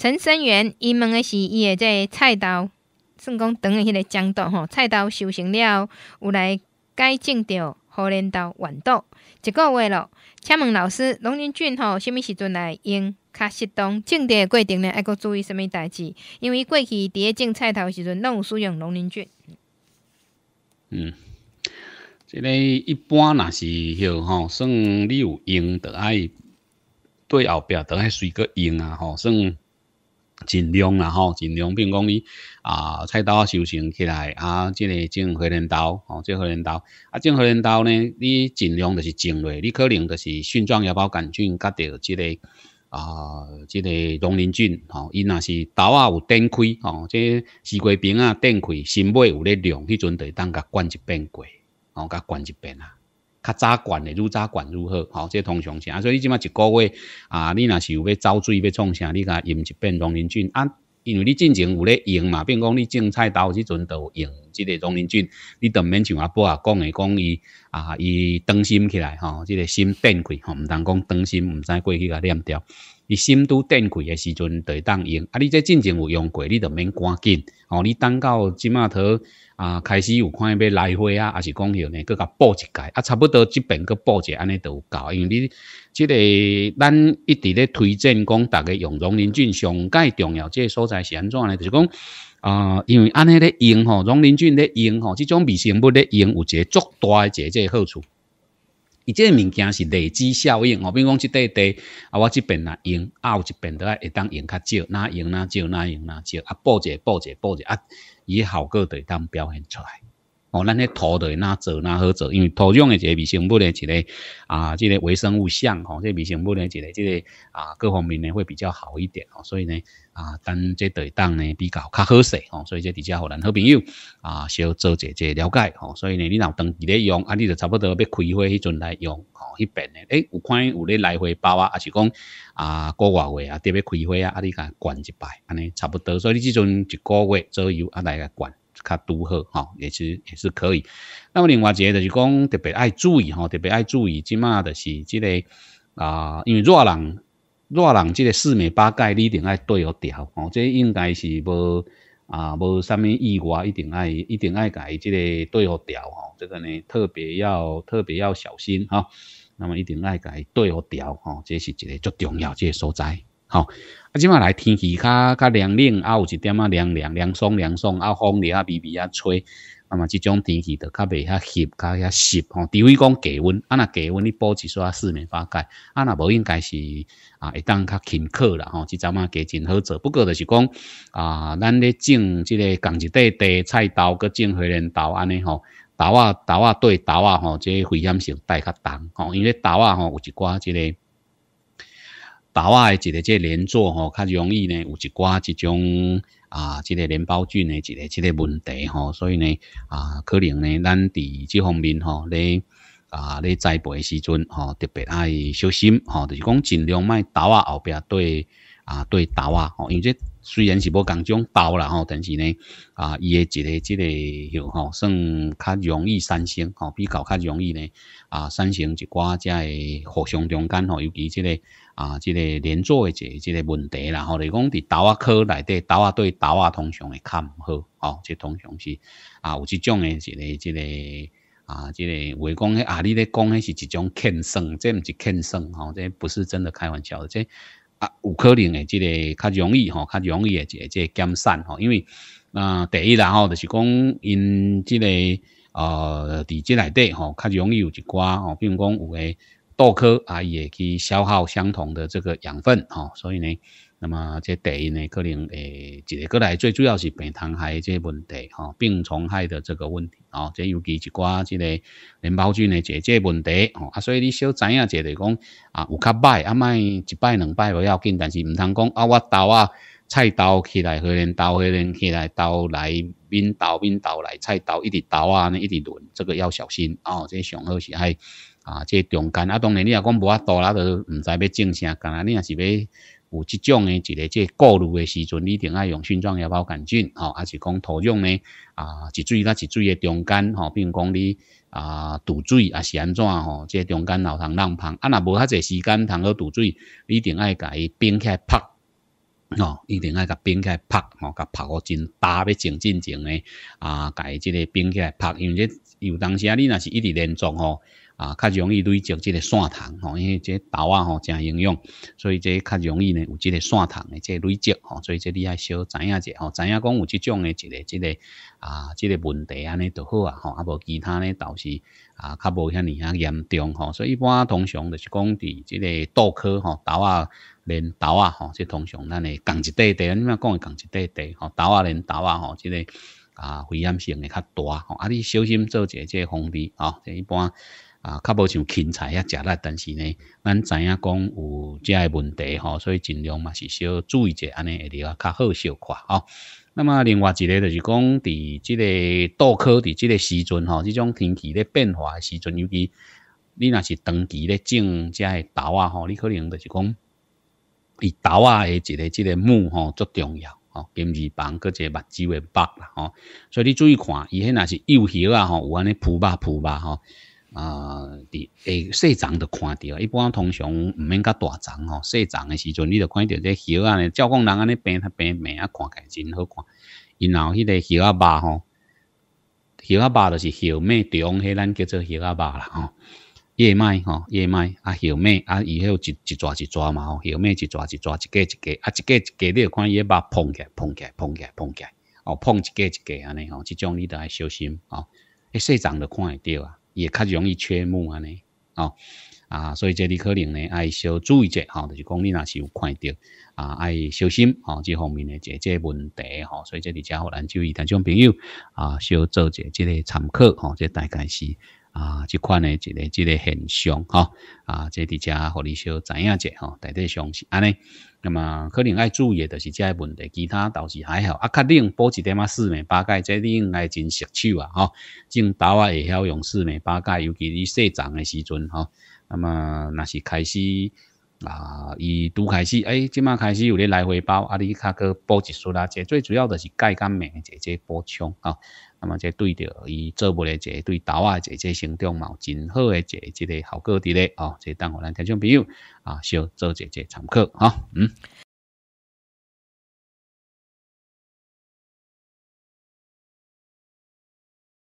陈生元，伊问的是伊个即菜刀，算讲长的迄个江刀吼。菜刀修成了，有来改正着荷兰刀、弯刀，一个月咯。请问老师，农林菌吼，什物时阵来用？较适当种地过程呢？还佫注意什物代志？因为过去伫咧种菜头时阵，拢有使用农林菌。嗯，即个一般若是吼，算你有用着爱对后壁着爱随果用啊，吼算。尽量啦吼，尽量，如讲你啊！菜刀修行起来啊！这个种火镰刀吼，这火镰刀啊，种火镰刀呢，你尽量就是种落，你可能就是菌状芽孢杆菌，甲着这个啊，这个农林菌吼，伊若是刀啊有顶开哦，这西瓜饼啊顶开，新买有咧量，迄阵就当甲灌一遍过哦，甲灌一遍啊。较早管的，愈早管愈好，好，即个通常是啊。所以即马一个月啊，你若是有要走水、要创啥，你甲用一遍龙鳞菌啊。因为你进前有咧用嘛，如讲你种菜刀时阵都有用即个龙鳞菌，你就免像阿伯啊讲的讲伊啊伊当心起来吼，即个心断开吼，毋通讲当心毋知过去甲念掉。伊心拄断开诶时阵，会当用啊。你即进前有用过，你就免赶紧。哦，你等到即马头。啊，开始有看要来回啊，还是讲许呢，各甲报一下，啊，差不多这边个一下安尼都有够，因为你即个咱一直咧推荐讲，大家用荣林菌上介重要，即个所在是安怎呢？就是讲啊，因为安尼咧用吼，荣林菌咧用吼，即种微生物咧用有一个足大一个即个好处。即个物件是累积效应，我比如讲，去块地啊，我即边若用，啊有一边的爱当用较少，那用那少，那用那少，啊补者报者报者啊，以效果会当表现出来。哦，咱迄土内哪做哪好做，因为土壤诶一个微生物诶一个啊，即个微生物相吼，即微生物诶一个即个啊各方面呢会比较好一点哦，所以呢啊，等即地当呢比较较好势吼，所以即底下互咱好朋友啊，小做者者了解吼，所以呢，你若当期咧用啊，你就差不多要开花迄阵来用吼，一边诶，有看有咧来回包啊，还是讲啊过月啊，特要开花啊，啊你甲灌一摆安尼差不多，所以你即阵一个月左右啊来甲灌。较拄好吼，也其实也是可以。那么另外，一个就是讲特别爱注意吼，特别爱注意即嘛的是即个啊，因为热人热人即个四面八盖，一定爱对好调。吼，这应该是无啊无啥物意外，一定爱一定爱改即个对好调。吼，这个呢特别要特别要小心哈。那么一定爱改对好调。吼，这是一个最重要即所在。吼，啊，即码来天气较较凉冷，啊，有一点啊凉凉凉爽凉爽，啊，风咧啊微微啊吹，啊嘛，即种天气就较袂遐湿，较遐湿吼。除非讲低温，啊，若低温你保持住啊四面八盖，啊，若无应该是啊会当较轻课啦吼。即阵啊，加真好做，不过就是讲啊，咱咧种即个共一块地菜刀，搁种番莲豆安尼吼，豆啊豆啊对豆啊吼，即个肥险性带较重吼，因为豆啊吼有一寡即个。豆啊，的这个连作吼，较容易呢，有一寡这种啊，这个连包菌的一个这个问题吼，所以呢，啊，可能呢，咱伫这方面吼，咧啊，咧栽培时阵吼，特别爱小心吼，就是讲尽量卖豆啊后壁对。啊，对刀啊，吼，因为这虽然是无讲种刀啦，吼，但是呢，啊，伊个一个即个吼，算较容易产生，吼，比较较容易呢，啊，产生一寡只个互相中间吼，尤其即个啊，即个连坐诶一即个问题啦，吼，你讲伫刀啊科内底，刀啊对刀啊通常会较唔好，吼，即通常是啊，有即种诶一个即个啊，即个话讲，啊，你咧讲，迄是一种欠生，这毋是欠生，吼，这不是真的开玩笑，这。啊，有可能诶，即个较容易吼，较容易嘅一即减散吼，因为，啊，第一啦吼，就是讲因即个，呃，地即内底吼，较容易有一寡吼，比如讲有诶稻科啊，伊会去消耗相同的这个养分吼，所以呢。那么，即病因呢，可能诶，一个过来最主要是病虫害即问题吼，病虫害的这个问题哦。即尤其一寡即个面包菌呢，即即问题吼。啊，所以你小知影一个讲啊，有较拜啊，卖一摆两摆无要紧，但是唔通讲啊，我刀啊，菜刀起来，火镰刀、火镰起来，刀来面刀面刀来，菜刀一直刀啊，一直轮，这个要小心哦。即上好是爱啊，即中间啊，当然你若讲无啊多啦，都唔知要种啥干啊，你若是要。有即种诶一个即过滤的时阵，你定爱用熏状液包干菌，吼，还是讲土壤呢？啊，一水甲一水的中间吼，并讲你啊堵水啊是安怎吼？即中间有通浪喷，啊若无较侪时间通去堵水，你定爱甲伊冰起来拍吼，一定爱甲冰起来拍吼，甲拍互真大，要静静静诶啊，甲伊即个冰起来拍，因为有当时啊，你若是一直连续吼。啊，较容易累积即个线糖吼，因为个豆啊吼正营养，所以个较容易呢有即个线糖的即累积吼，所以即你爱小知影者吼，知影讲有即种的即个即个啊即个问题安尼就好啊吼，啊无其他呢倒是啊较无遐尼遐严重吼，所以一般通常就是讲伫即个豆科吼豆啊连豆啊吼，即通常咱会共一块地，你咪讲共一块地吼豆啊连豆啊吼即个啊危险性会较大吼，啊你小心做一个即个防治吼，即一般。啊，较无像青菜啊，食力，但是呢，咱知影讲有遮个问题吼，所以尽量嘛是小注意者，安尼会比较较好小看吼。那么另外一个就是讲，伫即个渡口伫即个时阵吼，即种天气咧变化的时阵，尤其你若是长期咧种遮个豆啊吼，你可能就是讲，伫豆啊的一个即个木吼足重要哦，金搁一个目睭诶围啦吼，所以你注意看，伊迄若是幼叶啊吼，有安尼浮吧浮吧吼。啊，伫诶，细丛就看着，啊。一般通常毋免甲大丛吼，细丛诶时阵，你着看着这叶啊咧，照讲人安尼平啊平平啊，看起来真好看。然后迄个叶啊肉吼，叶啊肉着是叶脉中，迄咱叫做叶啊肉啦吼。叶脉吼，叶脉啊，叶脉啊，伊迄有一一抓一抓嘛吼，叶脉一抓一抓一个一个啊，一个一个你着看伊诶肉碰起来，碰起来，碰起来，碰起来，哦，碰一个一个安尼吼，即种你着爱小心吼，迄细丛着看会着啊。也较容易缺木安尼，哦，啊，所以这里可能呢，爱小注意者，吼，就是讲你若是有看到，啊，爱小心，吼，这方面的这这问题，吼，所以这里家伙，咱州伊两种朋友，啊，小做者，这个参考，吼，这大概是。啊，这款诶一个即个很象哈，啊，即伫遮互你小知影者吼，大概相信安尼。那么可能爱注意的是这个问题，其他倒是还好。啊，确定保持点啊四面八盖，即你应该真熟手啊吼。种豆啊会晓用四面八盖，尤其你细长的时阵吼。那么那是开始啊，伊拄开始诶，即马开始有咧来回包，啊，你较过保持丝啦，即最主要就是钙跟面，即即补充啊。那么这对着伊做不了这对豆啊，姐姐成长毛真好诶，这这个效果伫咧哦，即等互咱听众朋友啊，小做一节参课啊，嗯。